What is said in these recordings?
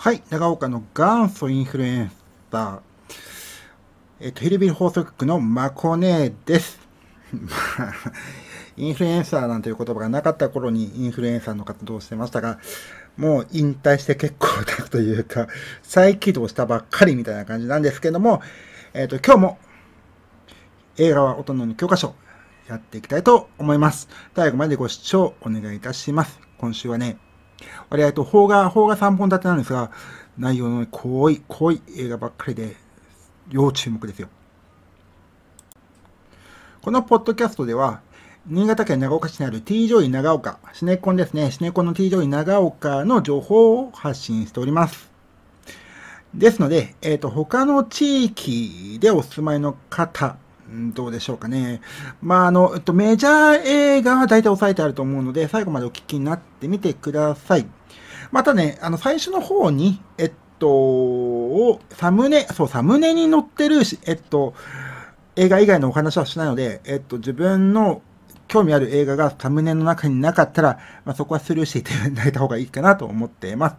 はい、長岡の元祖インフルエンサー、えっと、ヒルビル放送局のマコネです。インフルエンサーなんていう言葉がなかった頃にインフルエンサーの活動をしてましたが、もう引退して結構だというか、再起動したばっかりみたいな感じなんですけども、えっ、ー、と、今日も映画は大人の教科書やっていきたいと思います。最後までご視聴お願いいたします。今週はね、あれ、えっと、邦画、邦画3本立てなんですが、内容の濃い、濃い映画ばっかりで、要注目ですよ。このポッドキャストでは、新潟県長岡市にある T ジョイ長岡、シネコンですね、シネコンの T ジョイ長岡の情報を発信しております。ですので、えっ、ー、と、他の地域でお住まいの方どうでしょうかね。まあ、あの、えっと、メジャー映画は大体押さえてあると思うので、最後までお聞きになってみてください。またね、あの、最初の方に、えっと、サムネ、そう、サムネに載ってるし、えっと、映画以外のお話はしないので、えっと、自分の興味ある映画がサムネの中になかったら、まあ、そこはスルーしていただいた方がいいかなと思っています。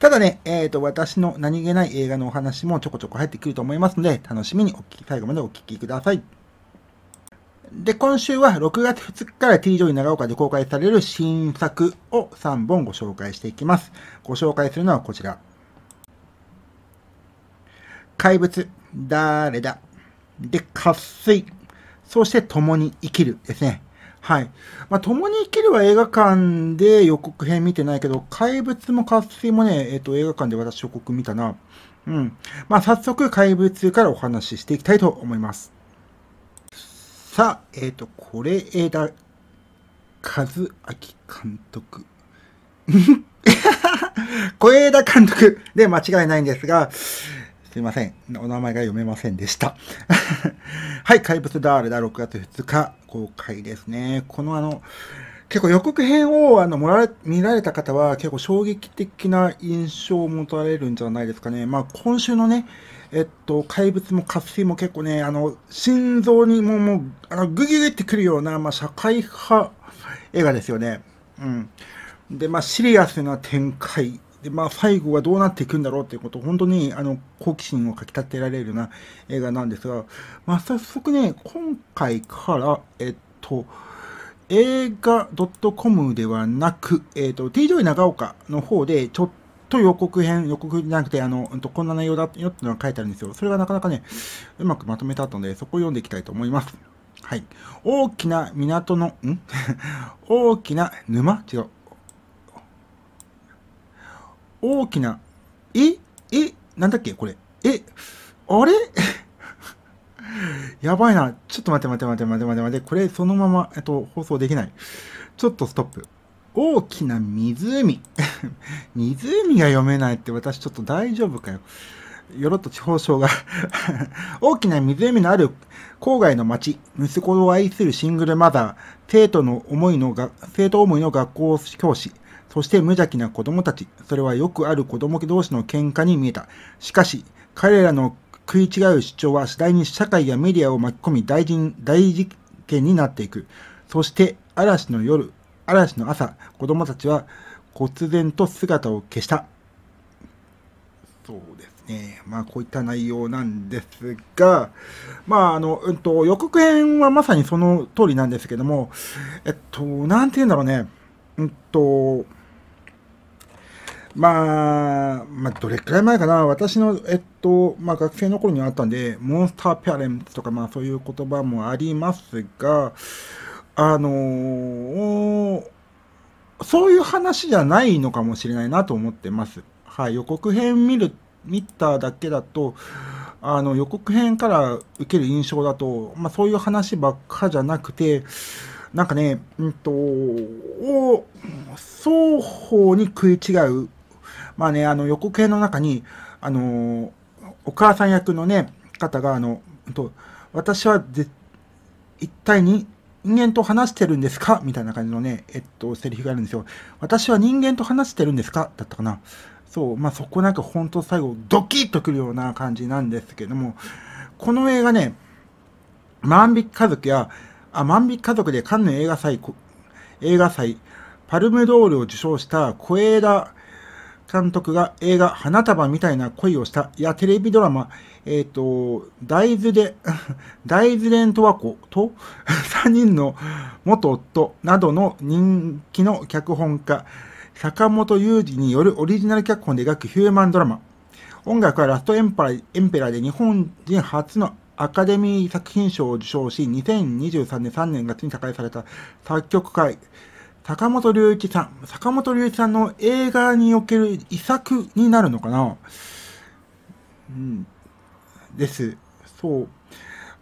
ただね、えっ、ー、と、私の何気ない映画のお話もちょこちょこ入ってくると思いますので、楽しみにお聞き、最後までお聞きください。で、今週は6月2日から T ジョ長岡で公開される新作を3本ご紹介していきます。ご紹介するのはこちら。怪物、誰だで、渇水、そして共に生きるですね。はい。まあ、共に生きるは映画館で予告編見てないけど、怪物も活水もね、えっ、ー、と、映画館で私予告見たな。うん。まあ、早速、怪物からお話ししていきたいと思います。さあ、えっ、ー、と、これ枝、和明監督。小 枝監督で間違いないんですが、すいません。お名前が読めませんでした。はい、怪物ダーレだ、6月2日公開ですね。このあの、結構予告編をあのもら見られた方は結構衝撃的な印象を持たれるんじゃないですかね。まあ今週のね、えっと、怪物も活性も結構ね、あの、心臓にももう、あのグギグってくるような、まあ社会派映画ですよね。うん。で、まあシリアスな展開でまあ、最後はどうなっていくんだろうということ本当にあの好奇心をかきたてられるような映画なんですが、まあ、早速ね、今回から、えっと、映画 .com ではなく、えっと、TJ 長岡の方でちょっと予告編、予告じゃなくて、あの、こんな内容だよっていうのが書いてあるんですよ。それがなかなかね、うまくまとめたので、そこを読んでいきたいと思います。はい。大きな港の、ん 大きな沼違う。大きな、ええなんだっけこれ。えあれ やばいな。ちょっと待って待って待って待って待って待って。これそのまま、えっと、放送できない。ちょっとストップ。大きな湖。湖が読めないって私ちょっと大丈夫かよ。よろっと地方省が 大きな湖のある郊外の町、息子を愛するシングルマザー、生徒の思いのが、生徒思いの学校教師、そして無邪気な子供たち。それはよくある子供同士の喧嘩に見えた。しかし、彼らの食い違う主張は次第に社会やメディアを巻き込み大事大事件になっていく。そして、嵐の夜、嵐の朝、子供たちは忽然と姿を消した。そうですね。まあ、こういった内容なんですが、まあ、あの、うんと、予告編はまさにその通りなんですけども、えっと、なんて言うんだろうね、うんと、まあ、まあ、どれくらい前かな、私の、えっと、まあ、学生の頃にあったんで、モンスターペアレンツとか、まあ、そういう言葉もありますが、あのー、そういう話じゃないのかもしれないなと思ってます。はい、予告編見る、見ただけだと、あの、予告編から受ける印象だと、まあ、そういう話ばっかじゃなくて、なんかね、うんと、双方に食い違うまあね、あの、予告編の中に、あのお母さん役のね、方が、あの、と私はで一体に人間と話してるんですかみたいな感じのね、えっと、セリフがあるんですよ。私は人間と話してるんですかだったかな。そう、まあ、そこなんか本当最後、ドキッとくるような感じなんですけども、この映画ね、万引き家族や、あ、万引き家族でカンヌ映画祭、映画祭、パルムドールを受賞した小枝監督が映画、花束みたいな恋をした、やテレビドラマ、えっ、ー、と、大豆で、大豆レントワコと、3 人の元夫などの人気の脚本家、坂本雄二によるオリジナル脚本で描くヒューマンドラマ。音楽はラストエンペラエンペラーで日本人初のアカデミー作品賞を受賞し、2023年3年月に他界された作曲会、坂本龍一さん。坂本龍一さんの映画における遺作になるのかなうん。です。そう。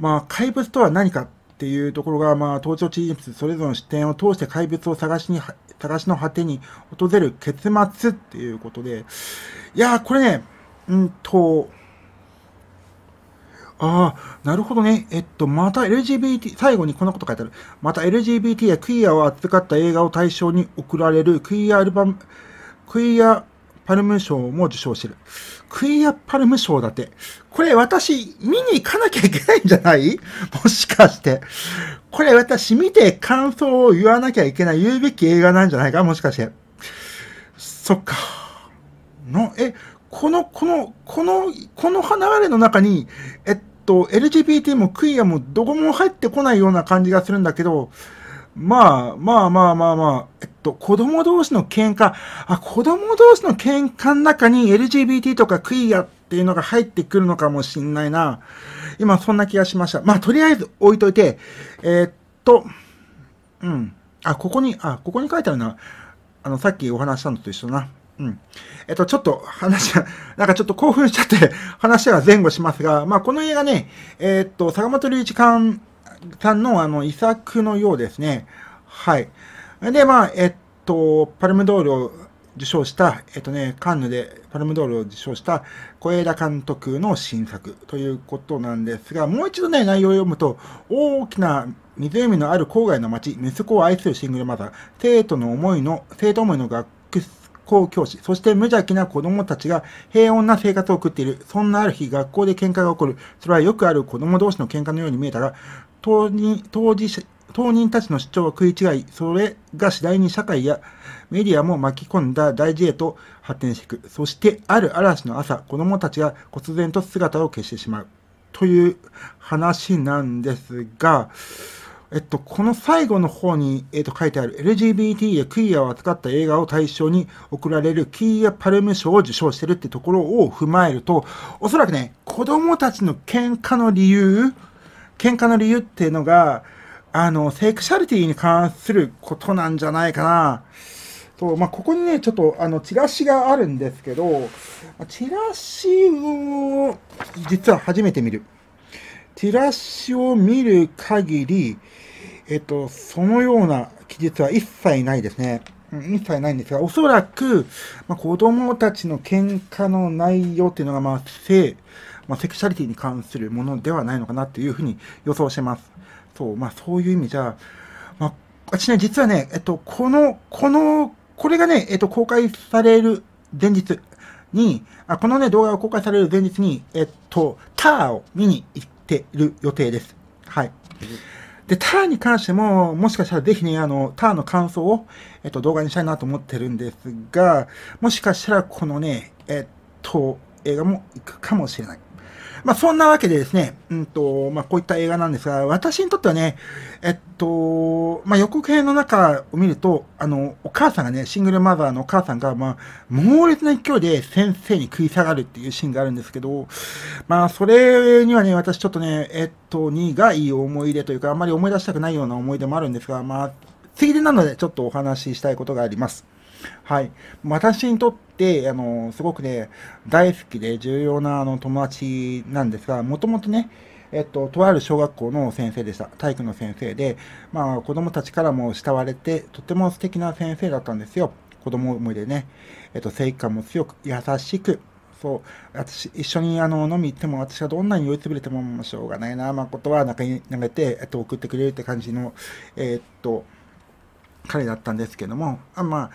まあ、怪物とは何かっていうところが、まあ、登場チームそれぞれの視点を通して怪物を探しに、探しの果てに訪れる結末っていうことで、いやー、これね、うんと、ああ、なるほどね。えっと、また LGBT、最後にこんなこと書いてある。また LGBT やクイアを扱った映画を対象に贈られるクイアアルバム、クイアパルム賞も受賞してる。クイアパルム賞だって。これ私、見に行かなきゃいけないんじゃないもしかして。これ私見て感想を言わなきゃいけない、言うべき映画なんじゃないかもしかして。そっか。の、え、この、この、この、この流れの中に、えっと、LGBT もクイアもどこも入ってこないような感じがするんだけど、まあ、まあまあまあまあ、えっと、子供同士の喧嘩、あ、子供同士の喧嘩の中に LGBT とかクイアっていうのが入ってくるのかもしんないな。今、そんな気がしました。まあ、とりあえず置いといて、えー、っと、うん。あ、ここに、あ、ここに書いてあるな。あの、さっきお話したのと一緒な。うん。えっと、ちょっと話が、なんかちょっと興奮しちゃって、話は前後しますが、まあ、この映画ね、えー、っと、坂本龍一さんの、あの、遺作のようですね。はい。で、まあ、えっと、パルムドールを受賞した、えっとね、カンヌでパルムドールを受賞した小枝監督の新作ということなんですが、もう一度ね、内容を読むと、大きな湖のある郊外の町、息子を愛するシングルマザー、生徒の思いの、生徒思いの学校教師、そして無邪気な子供たちが平穏な生活を送っている。そんなある日、学校で喧嘩が起こる。それはよくある子供同士の喧嘩のように見えたが、当人、当事者、当人たちの主張は食い違い、それが次第に社会やメディアも巻き込んだ大事へと発展していく。そして、ある嵐の朝、子供たちが忽然と姿を消してしまう。という話なんですが、えっと、この最後の方に、えっと、書いてある LGBT やクイアを扱った映画を対象に贈られるキーア・パルム賞を受賞してるってところを踏まえると、おそらくね、子供たちの喧嘩の理由、喧嘩の理由っていうのが、あの、セクシャリティに関することなんじゃないかな。と、まあ、ここにね、ちょっと、あの、チラシがあるんですけど、チラシを、実は初めて見る。チラシを見る限り、えっと、そのような記述は一切ないですね。うん、一切ないんですが、おそらく、まあ、子供たちの喧嘩の内容っていうのが、まあ、性、まあ、セクシャリティに関するものではないのかなっていうふうに予想してます。そう、まあ、そういう意味じゃ、まあ、私ね、実はね、えっと、この、この、これがね、えっと、公開される前日に、あこのね、動画が公開される前日に、えっと、ターを見に行ってる予定です。はい。で、ターンに関しても、もしかしたらぜひね、あの、ターンの感想を、えっと、動画にしたいなと思ってるんですが、もしかしたらこのね、えっと、映画も行くかもしれない。まあ、そんなわけでですね、うんと、まあ、こういった映画なんですが、私にとってはね、えっと、まあ、予告編の中を見ると、あの、お母さんがね、シングルマザーのお母さんが、まあ、猛烈な勢いで先生に食い下がるっていうシーンがあるんですけど、まあ、それにはね、私ちょっとね、えっと、がい思い出というか、あんまり思い出したくないような思い出もあるんですが、まあ、ついでなのでちょっとお話ししたいことがあります。はい。私にとって、あの、すごくね、大好きで重要なあの友達なんですが、もともとね、えっと、とある小学校の先生でした。体育の先生で、まあ、子供たちからも慕われて、とても素敵な先生だったんですよ。子供思いでね。えっと、正義感も強く、優しく、そう、私、一緒にあの飲み行っても、私がどんなに酔いつぶれても、しょうがないな、誠は中に投げて、えっと、送ってくれるって感じの、えっと、彼だったんですけども、あまあ、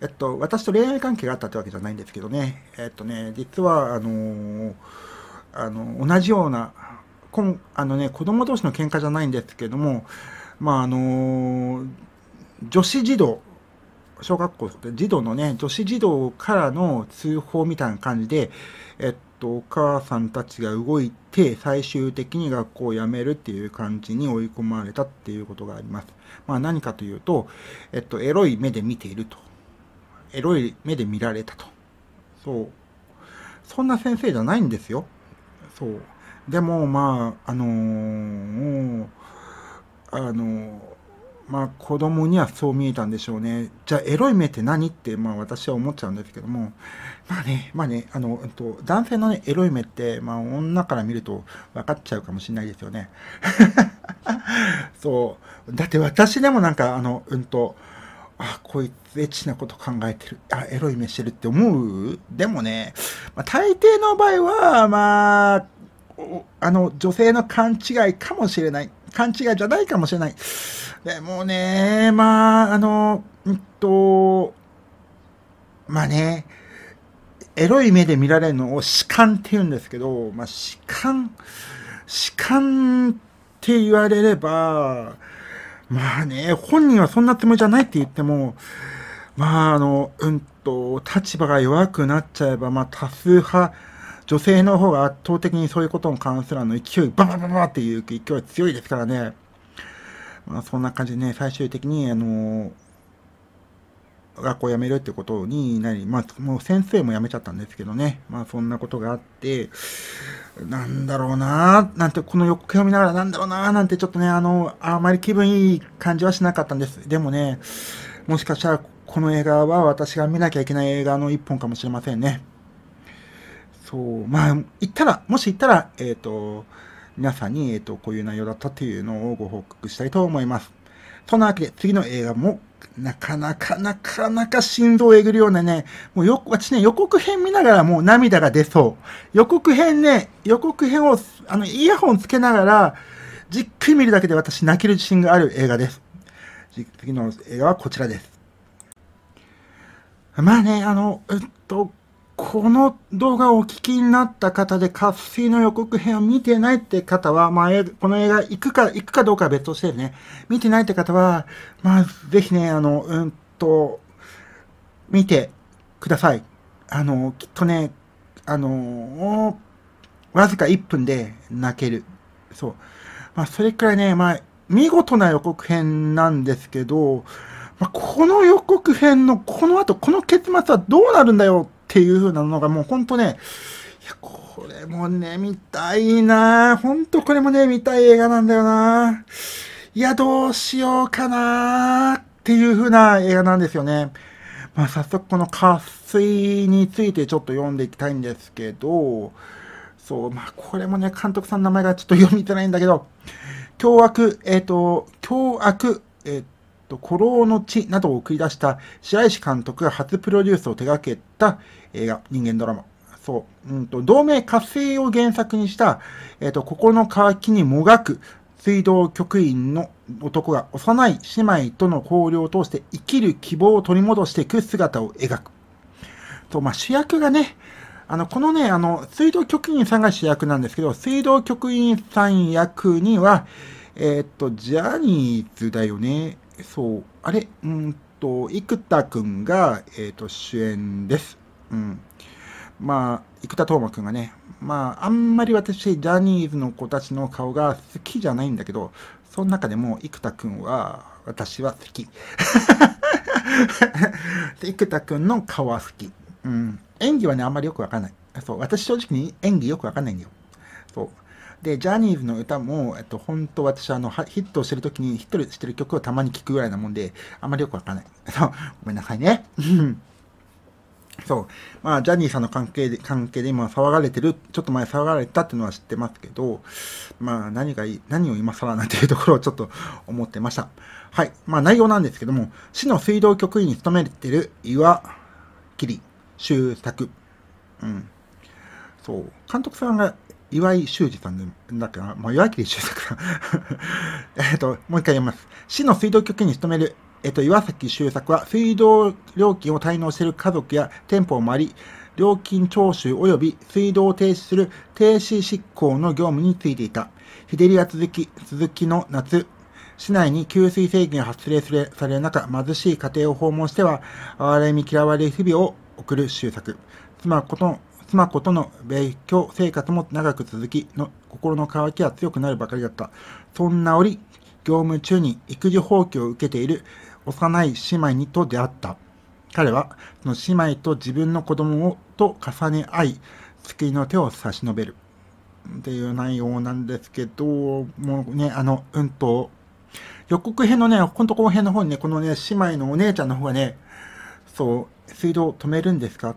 えっと、私と恋愛関係があったってわけじゃないんですけどね、えっとね、実は、あのー、あの、同じような、こんあのね、子供同士の喧嘩じゃないんですけども、まあ、あのー、女子児童、小学校で児童のね、女子児童からの通報みたいな感じで、えっと、お母さんたちが動いて、最終的に学校を辞めるっていう感じに追い込まれたっていうことがあります。まあ何かというと、えっと、エロい目で見ていると。エロい目で見られたと。そう。そんな先生じゃないんですよ。そう。でも、まあ、あのー、あのー、まあ、子供にはそう見えたんでしょうね。じゃあ、エロい目って何って、まあ、私は思っちゃうんですけども。まあね、まあね、あの、うんと、男性の、ね、エロい目って、まあ、女から見ると分かっちゃうかもしれないですよね。そう。だって私でもなんか、あの、うんと、あ、こいつエッチなこと考えてる。あ、エロい目してるって思うでもね、まあ、大抵の場合は、まあ、あの、女性の勘違いかもしれない。勘違いじゃないかもしれない。でもね、まあ、あの、うんと、まあね、エロい目で見られるのを視観って言うんですけど、まあ、視観、視観って言われれば、まあね、本人はそんなつもりじゃないって言っても、まあ、あの、うんと、立場が弱くなっちゃえば、まあ、多数派、女性の方が圧倒的にそういうことに関するあの勢い、ババババっていう勢いは強いですからね。まあ、そんな感じでね、最終的に、あの、学校辞めるってことになり、まあ、もう先生も辞めちゃったんですけどね。まあ、そんなことがあって、なんだろうななんて、この横を見ながらなんだろうななんてちょっとね、あの、あまり気分いい感じはしなかったんです。でもね、もしかしたらこの映画は私が見なきゃいけない映画の一本かもしれませんね。そう、まあ、言ったら、もし行ったら、えっ、ー、と、皆さんに、えっ、ー、と、こういう内容だったっていうのをご報告したいと思います。そんなわけで、次の映画もなかなかなかなか心臓をえぐるようなね、もうよ、私ね、予告編見ながらもう涙が出そう。予告編ね、予告編を、あの、イヤホンつけながら、じっくり見るだけで私泣ける自信がある映画です。次の映画はこちらです。まあね、あの、えっと、この動画をお聞きになった方で、渇水の予告編を見てないって方は、まあ、この映画行くか、行くかどうかは別としてね、見てないって方は、まあ、ぜひね、あの、うんと、見てください。あの、きっとね、あの、わずか1分で泣ける。そう。まあ、それくらいね、まあ、見事な予告編なんですけど、まあ、この予告編のこの後、この結末はどうなるんだよっていう風なのがもうほんとね、いや、これもね、見たいなほんとこれもね、見たい映画なんだよないや、どうしようかなっていう風な映画なんですよね。まあ、早速この渇水についてちょっと読んでいきたいんですけど、そう、まあ、これもね、監督さんの名前がちょっと読みづらいんだけど、凶悪、えっ、ー、と、凶悪、えっ、ー、と、孤老の地などを送り出した白石監督が初プロデュースを手掛けた映画、人間ドラマ。そう。うんと、同盟活性を原作にした、えっ、と、心の渇きにもがく、水道局員の男が幼い姉妹との交流を通して生きる希望を取り戻していく姿を描く。と、まあ、主役がね、あの、このね、あの、水道局員さんが主役なんですけど、水道局員さん役には、えー、っと、ジャニーズだよね。そう。あれうんと、生田くんが、えー、っと、主演です。うん。まあ、生田斗真くんがね、まあ、あんまり私、ジャニーズの子たちの顔が好きじゃないんだけど、その中でも生田くんは、私は好き。生田くんの顔は好き。うん。演技はね、あんまりよくわかんない。そう、私正直に演技よくわかんないんだよ。そう。で、ジャニーズの歌も、えっと、本当私、あの、ヒットしてる時に、ヒットしてる曲をたまに聴くぐらいなもんで、あんまりよくわかんない。そう、ごめんなさいね。そう。まあ、ジャニーさんの関係で、関係で今騒がれてる、ちょっと前騒がれたっていうのは知ってますけど、まあ、何がいい、何を今更なんていうところをちょっと思ってました。はい。まあ、内容なんですけども、市の水道局員に勤めてる岩切修作。うん。そう。監督さんが岩井修二さんで、だから、まあ、岩切修作さん えっと、もう一回読みます。市の水道局に勤めるえっと、岩崎周作は水道料金を滞納している家族や店舗もあり、料金徴収及び水道を停止する停止執行の業務についていた。日照りが続き、続きの夏、市内に給水制限が発令される中、貧しい家庭を訪問しては、憐れみ嫌われる日々を送る周作。妻子と妻子との別居生活も長く続きの、心の渇きは強くなるばかりだった。そんな折、業務中に育児放棄を受けている幼い姉妹にと出会った。彼は、その姉妹と自分の子供をと重ね合い、救いの手を差し伸べる。っていう内容なんですけど、もうね、あの、うんと、予告編のね、ほんと後編の方にね、このね、姉妹のお姉ちゃんの方がね、そう、水道止めるんですか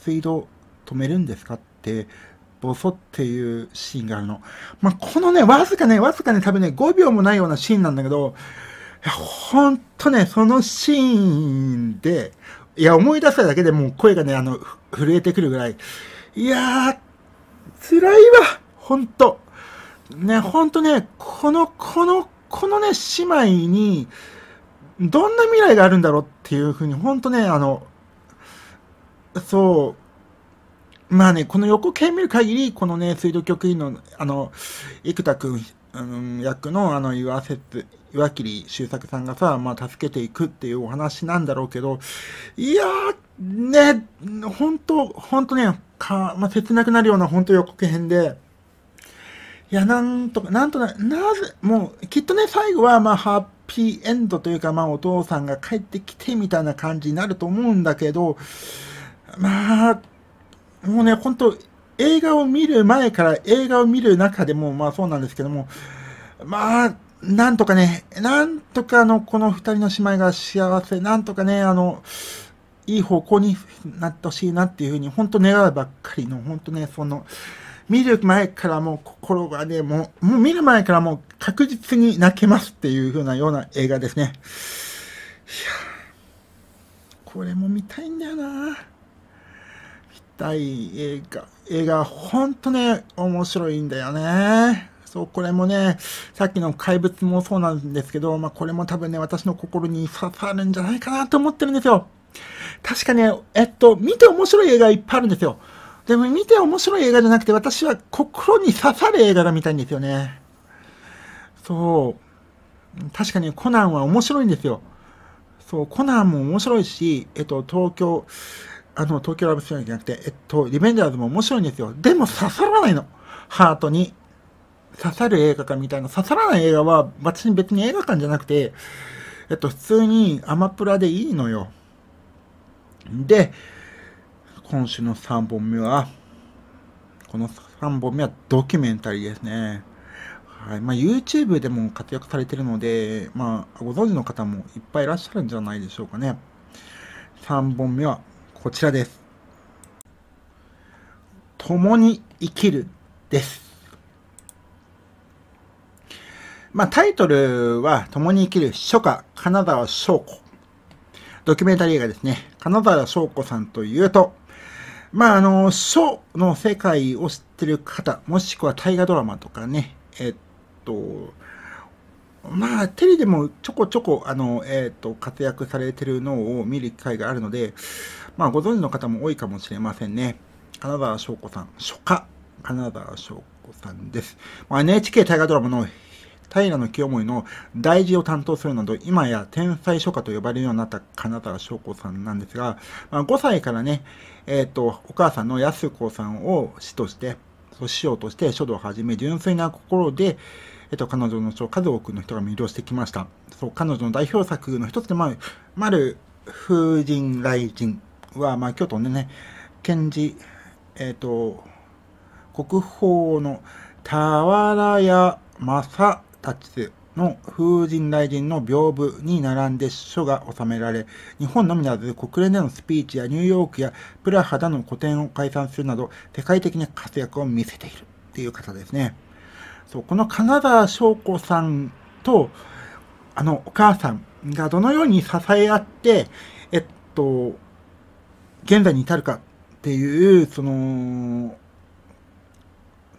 水道止めるんですかってボソっていうシーンがあるの。まあ、このね、わずかね、わずかね、多分ね、5秒もないようなシーンなんだけど、いや、ほんとね、そのシーンで、いや、思い出しただけでもう声がね、あの、震えてくるぐらい、いやー、辛いわ、ほんと。ね、ほんとね、この、この、このね、姉妹に、どんな未来があるんだろうっていうふうに、ほんとね、あの、そう、まあね、この横剣見る限り、このね、水道局員の、あの、生田ん、うん、役の、あの、岩節、岩切周作さんがさ、まあ、助けていくっていうお話なんだろうけど、いやー、ね、ほんと、ほんとね、か、まあ、切なくなるようなほんと剣編で、いや、なんとか、なんとな、なぜ、もう、きっとね、最後は、まあ、ハッピーエンドというか、まあ、お父さんが帰ってきてみたいな感じになると思うんだけど、まあ、もうね、本当映画を見る前から映画を見る中でも、まあそうなんですけども、まあ、なんとかね、なんとかのこの二人の姉妹が幸せ、なんとかね、あの、いい方向になってほしいなっていうふうに、本当願うばっかりの、本当ね、その、見る前からもう心がね、もう、もう見る前からもう確実に泣けますっていうふうなような映画ですね。いやこれも見たいんだよな大映画、映画、ほんとね、面白いんだよね。そう、これもね、さっきの怪物もそうなんですけど、まあ、これも多分ね、私の心に刺さるんじゃないかなと思ってるんですよ。確かね、えっと、見て面白い映画いっぱいあるんですよ。でも見て面白い映画じゃなくて、私は心に刺さる映画が見たいんですよね。そう。確かにコナンは面白いんですよ。そう、コナンも面白いし、えっと、東京、あの、東京ラブストーリーじゃなくて、えっと、リベンジャーズも面白いんですよ。でも刺さらないの。ハートに。刺さる映画館みたいな。刺さらない映画は、私別に映画館じゃなくて、えっと、普通にアマプラでいいのよ。で、今週の3本目は、この3本目はドキュメンタリーですね。はい。まあ、YouTube でも活躍されてるので、まあ、ご存知の方もいっぱいいらっしゃるんじゃないでしょうかね。3本目は、こちらです。共に生きるです。まあ、タイトルは、共に生きる初夏、金沢翔子。ドキュメンタリー映画ですね、金沢翔子さんというと、まあ、あの、書の世界を知ってる方、もしくは大河ドラマとかね、えっと、まあ、テレビでもちょこちょこ、あの、えっと、活躍されてるのを見る機会があるので、まあ、ご存知の方も多いかもしれませんね。金沢翔子さん、初夏、金沢翔子さんです。まあ、NHK 大河ドラマの平清盛の大事を担当するなど、今や天才書家と呼ばれるようになった金沢翔子さんなんですが、まあ、5歳からね、えっ、ー、と、お母さんの安子さんを師として、師匠として書道を始め、純粋な心で、えっと、彼女の書を数多くの人が魅了してきました。そう、彼女の代表作の一つで、まあ、丸、風神雷神は、まあ、京都のね、検事、えっ、ー、と、国宝の俵屋正達の風神雷神の屏風に並んで書が収められ、日本のみならず国連でのスピーチやニューヨークやプラハダの個展を解散するなど、世界的に活躍を見せているっていう方ですね。そう、この金沢翔子さんと、あの、お母さんがどのように支え合って、えっと、現在に至るかっていう、その、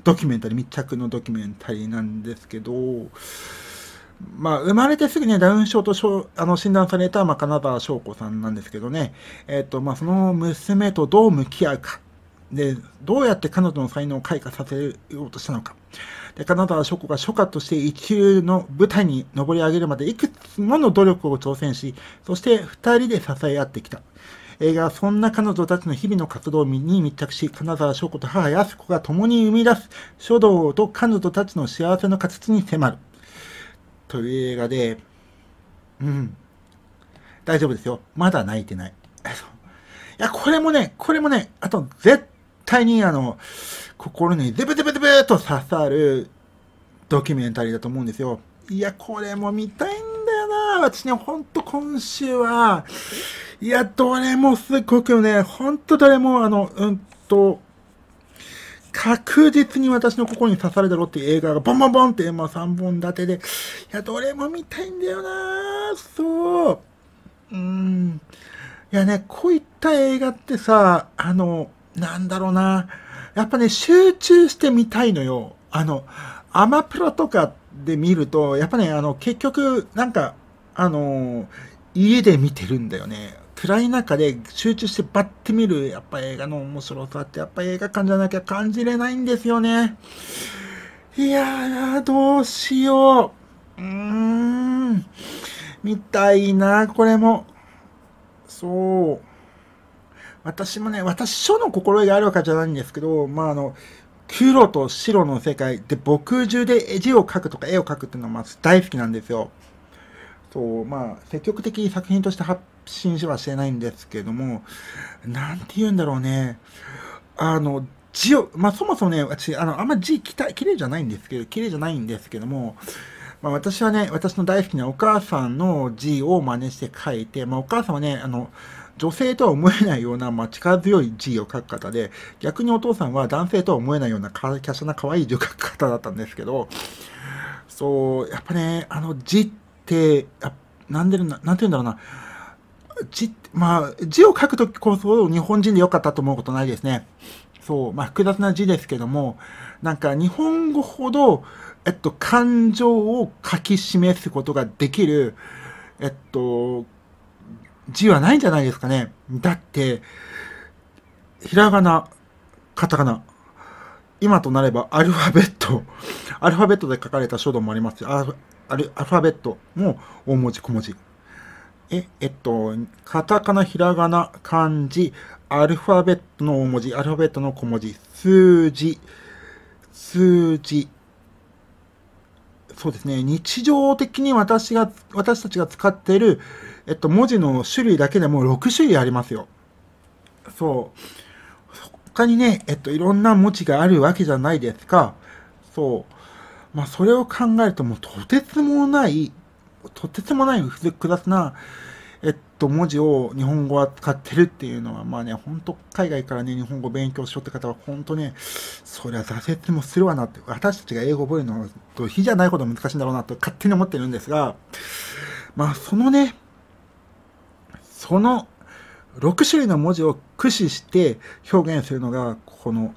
ドキュメンタリー、密着のドキュメンタリーなんですけど、まあ、生まれてすぐね、ダウン症とあの診断された、まあ、金沢翔子さんなんですけどね、えっ、と、まあ、その娘とどう向き合うか。で、どうやって彼女の才能を開花させようとしたのか。で、金沢翔子が初夏として一流の舞台に上り上げるまでいくつもの努力を挑戦し、そして二人で支え合ってきた。映画はそんな彼女たちの日々の活動に密着し、金沢翔子と母安子が共に生み出す書道と彼女たちの幸せの形に迫る。という映画で、うん。大丈夫ですよ。まだ泣いてない。いや、これもね、これもね、あと絶対にあの、心にズブズブズブと刺さるドキュメンタリーだと思うんですよ。いや、これも見たいんは私ね、ほんと今週は、いや、どれもすごくね、ほんと誰も、あの、うんと、確実に私の心に刺さるだろうっていう映画がボンボンボンってまあ3本立てで、いや、どれも見たいんだよなそう。うん。いやね、こういった映画ってさ、あの、なんだろうな。やっぱね、集中して見たいのよ。あの、アマプラとかで見ると、やっぱね、あの、結局、なんか、あの家で見てるんだよね。暗い中で集中してバッて見る、やっぱ映画の面白さってやっぱ映画館じゃなきゃ感じれないんですよね。いやー、どうしよう。うーん。見たいな、これも。そう。私もね、私書の心得があるわけじゃないんですけど、まああの、黒と白の世界で墨汁で字を書くとか絵を書くっていうのはまず大好きなんですよ。そうまあ、積極的に作品として発信しはしてないんですけども、なんて言うんだろうね。あの、字を、まあ、そもそもね、私、あの、あんま字きた、綺麗じゃないんですけど、綺麗じゃないんですけども、まあ、私はね、私の大好きなお母さんの字を真似して書いて、まあ、お母さんはね、あの、女性とは思えないような、まあ、力強い字を書く方で、逆にお父さんは男性とは思えないような、か、華奢な可愛い字を書く方だったんですけど、そう、やっぱね、あの字って、て、あなんでな、なんて言うんだろうな。字、まあ、字を書くときこそ日本人で良かったと思うことないですね。そう、まあ、複雑な字ですけども、なんか日本語ほど、えっと、感情を書き示すことができる、えっと、字はないんじゃないですかね。だって、ひらがな、カタカナ、今となればアルファベット、アルファベットで書かれた書道もありますアアルファベットも大文字小文字。え、えっと、カタカナ、ひらがな、漢字、アルファベットの大文字、アルファベットの小文字、数字、数字。そうですね。日常的に私が、私たちが使っている、えっと、文字の種類だけでも6種類ありますよ。そう。他にね、えっと、いろんな文字があるわけじゃないですか。そう。まあ、それを考えると、もうとてつもない、とてつもない複雑な、えっと、文字を日本語は使ってるっていうのは、まあね、本当海外からね、日本語勉強しようって方は、本当ね、そりゃ挫折もするわなって、私たちが英語覚えるのと比じゃないほど難しいんだろうなと勝手に思ってるんですが、まあ、そのね、その6種類の文字を駆使して表現するのが、この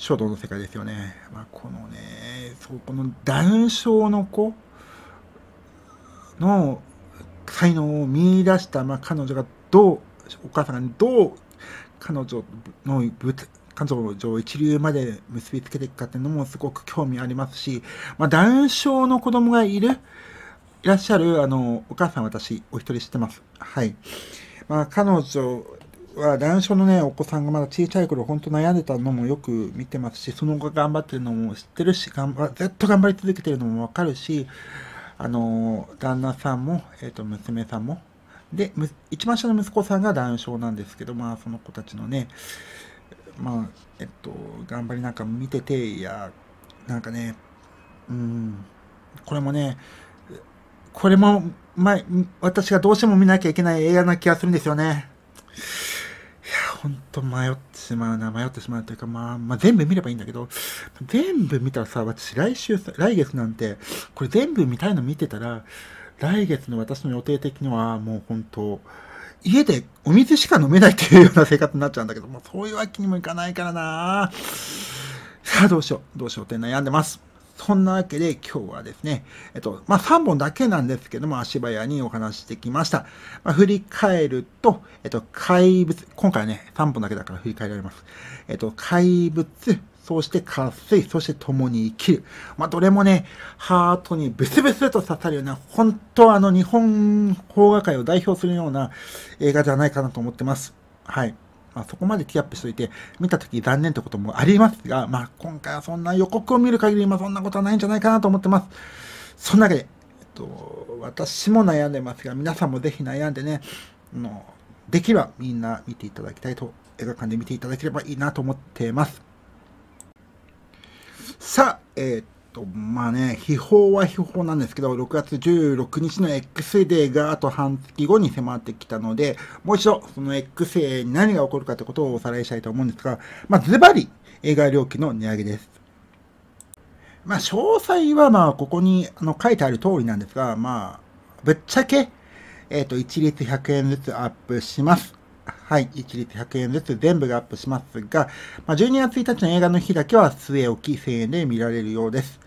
書道の世界ですよね。まあ、このね、そう、この断笑の子の才能を見出した、まあ、彼女がどう、お母さんがどう彼女の彼女を一流まで結びつけていくかっていうのもすごく興味ありますし、まあ、男性の子供がいる、いらっしゃる、あの、お母さん私、お一人知ってます。はい。まあ、彼女は男性のね、お子さんがまだ小さい頃、本当悩んでたのもよく見てますし、その後頑張ってるのも知ってるし、頑張、ずっと頑張り続けてるのもわかるし、あの、旦那さんも、えっ、ー、と、娘さんも。で、一番下の息子さんが男性なんですけど、まあ、その子たちのね、まあ、えっと、頑張りなんか見てて、いや、なんかね、うん、これもね、これも前、私がどうしても見なきゃいけない映画な気がするんですよね。本当迷ってしまうな、迷ってしまうというか、まあ、まあ、全部見ればいいんだけど、全部見たらさ、私来週、来月なんて、これ全部見たいの見てたら、来月の私の予定的にはもう本当、家でお水しか飲めないっていうような生活になっちゃうんだけど、もうそういうわけにもいかないからなさあどうしよう、どうしようって悩んでます。そんなわけで今日はですね、えっと、まあ、3本だけなんですけども、足早にお話してきました。まあ、振り返ると、えっと、怪物、今回ね、3本だけだから振り返られます。えっと、怪物、そして渇水、そして共に生きる。まあ、どれもね、ハートにブスブスと刺さるような、本当あの、日本邦画界を代表するような映画じゃないかなと思ってます。はい。まあ、そこまでティアップしといて、見たとき残念ってこともありますが、まあ、今回はそんな予告を見る限り、今そんなことはないんじゃないかなと思ってます。そんなわけで、えっと、私も悩んでますが、皆さんもぜひ悩んでね、のできればみんな見ていただきたいと、映画館で見ていただければいいなと思ってます。さあ、えー、っと、まあね、秘宝は秘宝なんですけど、6月16日の X デーがあと半月後に迫ってきたので、もう一度、その X デーに何が起こるかということをおさらいしたいと思うんですが、まあ、ズバリ、映画料金の値上げです。まあ、詳細は、まあ、ここにあの書いてある通りなんですが、まあ、ぶっちゃけ、えっ、ー、と、一律100円ずつアップします。はい、一律100円ずつ全部がアップしますが、まあ、12月1日の映画の日だけは据え置き1000円で見られるようです。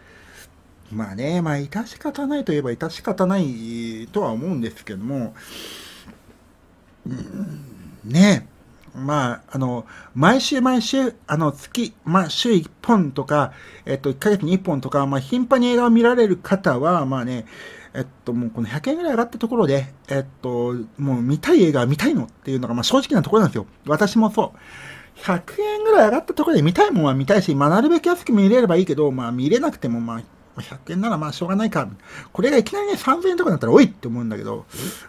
まあね、まあ、致し方ないといえば致し方ないとは思うんですけども、うん、ねまあ、あの、毎週毎週、あの、月、まあ、週1本とか、えっと、1ヶ月に1本とか、まあ、頻繁に映画を見られる方は、まあね、えっと、もうこの100円ぐらい上がったところで、えっと、もう見たい映画は見たいのっていうのが、まあ、正直なところなんですよ。私もそう。100円ぐらい上がったところで見たいもんは見たいし、まあ、なるべく安く見れればいいけど、まあ、見れなくても、まあ、100円ならまあしょうがないか。これがいきなりね、3000円とかだったら、おいって思うんだけど、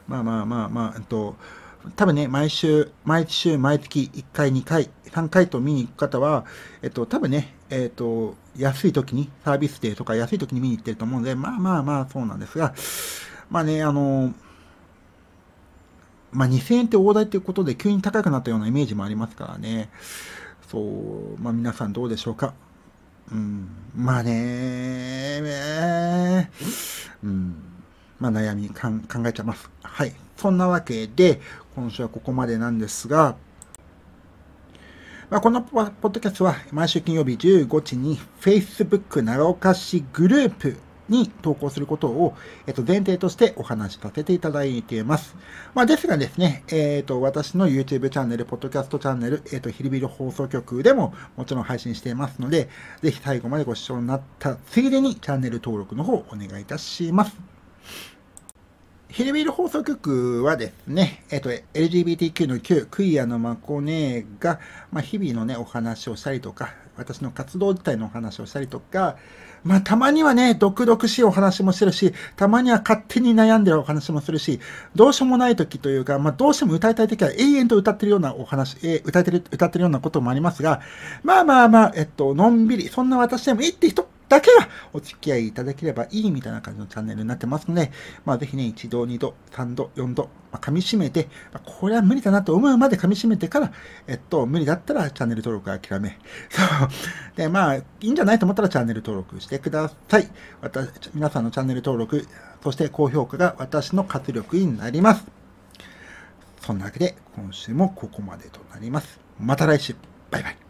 まあまあまあまあ、えっと、多分ね、毎週、毎週、毎月1回、2回、3回と見に行く方は、えっと、多分ね、えっと、安い時に、サービスデーとか安い時に見に行ってると思うので、まあまあまあ、そうなんですが、まあね、あのまあ2000円って大台ということで、急に高くなったようなイメージもありますからね、そう、まあ皆さんどうでしょうか。うん、まあね、うん、まあ悩みかん考えちゃいます。はい。そんなわけで、今週はここまでなんですが、まあ、このポッドキャストは毎週金曜日15時に Facebook 長岡市グループに投稿することを、えっと、前提としてお話しさせていただいています。まあ、ですがですね、えっと、私の YouTube チャンネル、podcast チャンネル、えっと、ヒルビル放送局でももちろん配信していますので、ぜひ最後までご視聴になったついでにチャンネル登録の方お願いいたします。ヒルビル放送局はですね、えっ、と、LGBTQ の Q、クイアのマコネが、まあ、日々のね、お話をしたりとか、私の活動自体のお話をしたりとか、まあ、たまにはね、毒々しいお話もしてるし、たまには勝手に悩んでるお話もするし、どうしようもない時というか、まあ、どうしても歌いたい時は永遠と歌ってるようなお話、えー、歌ってる、歌ってるようなこともありますが、まあまあまあ、えっと、のんびり、そんな私でもいいって人だけはお付き合いいただければいいみたいな感じのチャンネルになってますので、まあぜひね、1度、2度、3度、4度、まあ、噛み締めて、まあ、これは無理だなと思うまで噛み締めてから、えっと、無理だったらチャンネル登録諦め。そう。で、まあ、いいんじゃないと思ったらチャンネル登録してください。私、皆さんのチャンネル登録、そして高評価が私の活力になります。そんなわけで、今週もここまでとなります。また来週。バイバイ。